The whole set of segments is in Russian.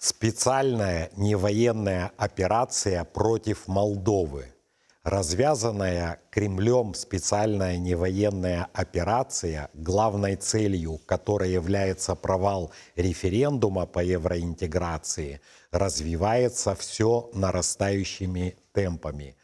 Специальная невоенная операция против Молдовы. Развязанная Кремлем специальная невоенная операция, главной целью которой является провал референдума по евроинтеграции, развивается все нарастающими темпами.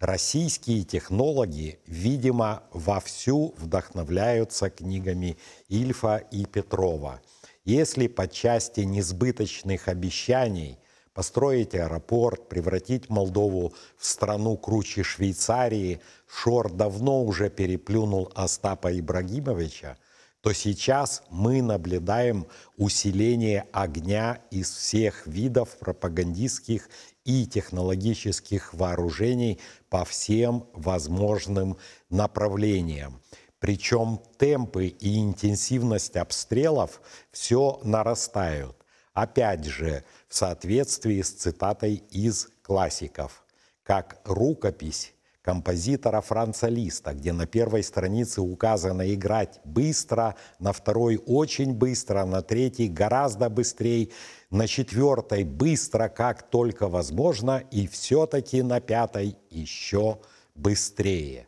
Российские технологи, видимо, вовсю вдохновляются книгами Ильфа и Петрова. Если по части несбыточных обещаний построить аэропорт, превратить Молдову в страну круче Швейцарии, Шор давно уже переплюнул Остапа Ибрагимовича, то сейчас мы наблюдаем усиление огня из всех видов пропагандистских и технологических вооружений по всем возможным направлениям. Причем темпы и интенсивность обстрелов все нарастают. Опять же, в соответствии с цитатой из классиков. Как рукопись композитора Франца Листа, где на первой странице указано играть быстро, на второй очень быстро, на третьей гораздо быстрее, на четвертой быстро, как только возможно, и все-таки на пятой еще быстрее.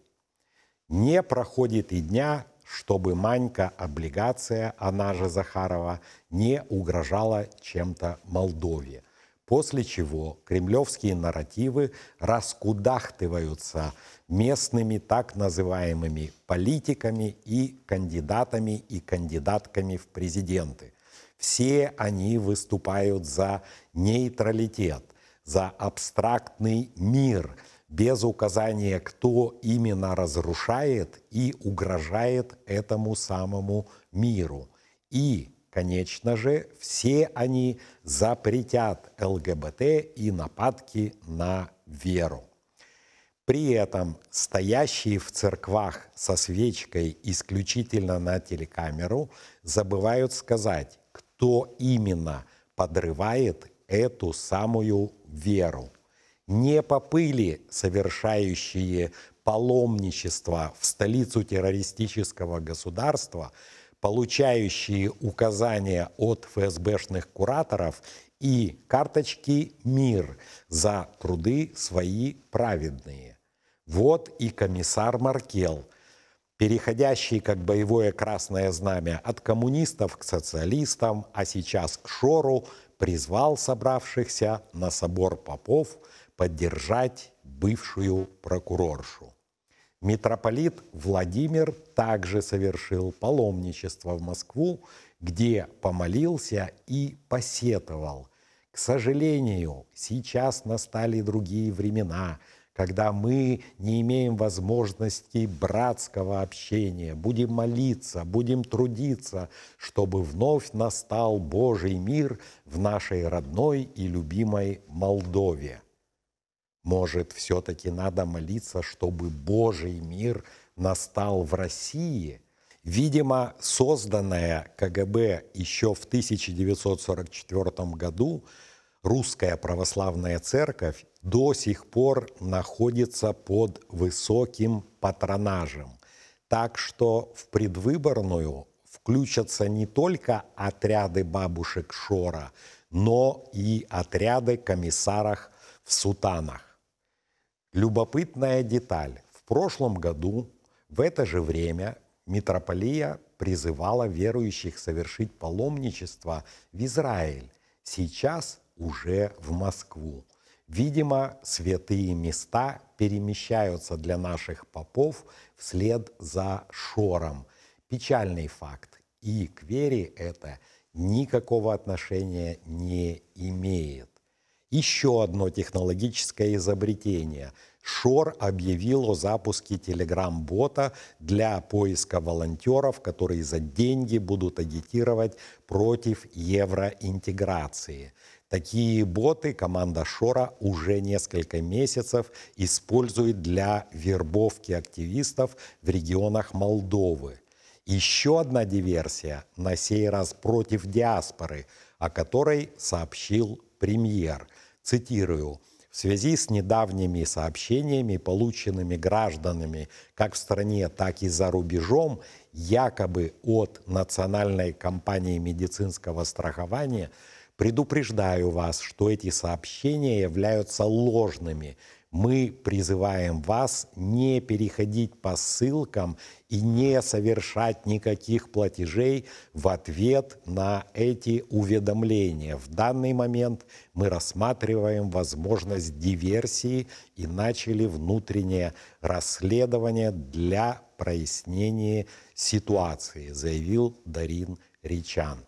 Не проходит и дня, чтобы Манька облигация, она же Захарова, не угрожала чем-то Молдове после чего кремлевские нарративы раскудахтываются местными так называемыми политиками и кандидатами и кандидатками в президенты. Все они выступают за нейтралитет, за абстрактный мир, без указания, кто именно разрушает и угрожает этому самому миру. И Конечно же, все они запретят ЛГБТ и нападки на веру. При этом стоящие в церквах со свечкой исключительно на телекамеру забывают сказать, кто именно подрывает эту самую веру. Не попыли совершающие паломничество в столицу террористического государства – получающие указания от ФСБшных кураторов и карточки «Мир» за труды свои праведные. Вот и комиссар Маркел, переходящий как боевое красное знамя от коммунистов к социалистам, а сейчас к Шору, призвал собравшихся на собор попов поддержать бывшую прокуроршу. Митрополит Владимир также совершил паломничество в Москву, где помолился и посетовал. К сожалению, сейчас настали другие времена, когда мы не имеем возможности братского общения, будем молиться, будем трудиться, чтобы вновь настал Божий мир в нашей родной и любимой Молдове. Может, все-таки надо молиться, чтобы Божий мир настал в России? Видимо, созданная КГБ еще в 1944 году Русская Православная Церковь до сих пор находится под высоким патронажем. Так что в предвыборную включатся не только отряды бабушек Шора, но и отряды комиссаров в сутанах. Любопытная деталь. В прошлом году в это же время митрополия призывала верующих совершить паломничество в Израиль, сейчас уже в Москву. Видимо, святые места перемещаются для наших попов вслед за шором. Печальный факт. И к вере это никакого отношения не имеет. Еще одно технологическое изобретение. Шор объявил о запуске телеграм-бота для поиска волонтеров, которые за деньги будут агитировать против евроинтеграции. Такие боты команда Шора уже несколько месяцев использует для вербовки активистов в регионах Молдовы. Еще одна диверсия, на сей раз против диаспоры, о которой сообщил премьер. Цитирую. В связи с недавними сообщениями, полученными гражданами как в стране, так и за рубежом, якобы от Национальной компании медицинского страхования, предупреждаю вас, что эти сообщения являются ложными мы призываем вас не переходить по ссылкам и не совершать никаких платежей в ответ на эти уведомления. В данный момент мы рассматриваем возможность диверсии и начали внутреннее расследование для прояснения ситуации, заявил Дарин Ричан.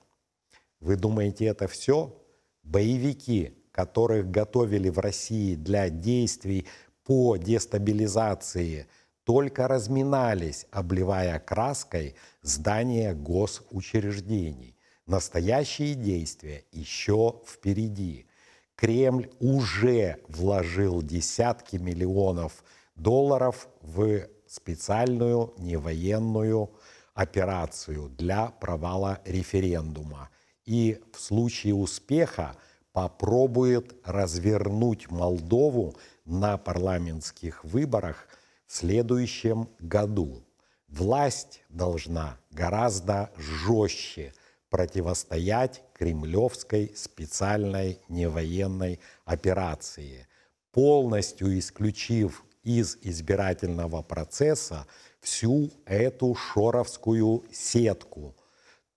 Вы думаете, это все? Боевики которых готовили в России для действий по дестабилизации, только разминались, обливая краской здания госучреждений. Настоящие действия еще впереди. Кремль уже вложил десятки миллионов долларов в специальную невоенную операцию для провала референдума. И в случае успеха попробует развернуть Молдову на парламентских выборах в следующем году. Власть должна гораздо жестче противостоять кремлевской специальной невоенной операции, полностью исключив из избирательного процесса всю эту шоровскую сетку –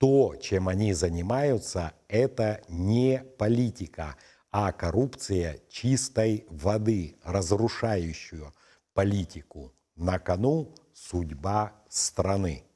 то, чем они занимаются, это не политика, а коррупция чистой воды, разрушающую политику. На кону судьба страны.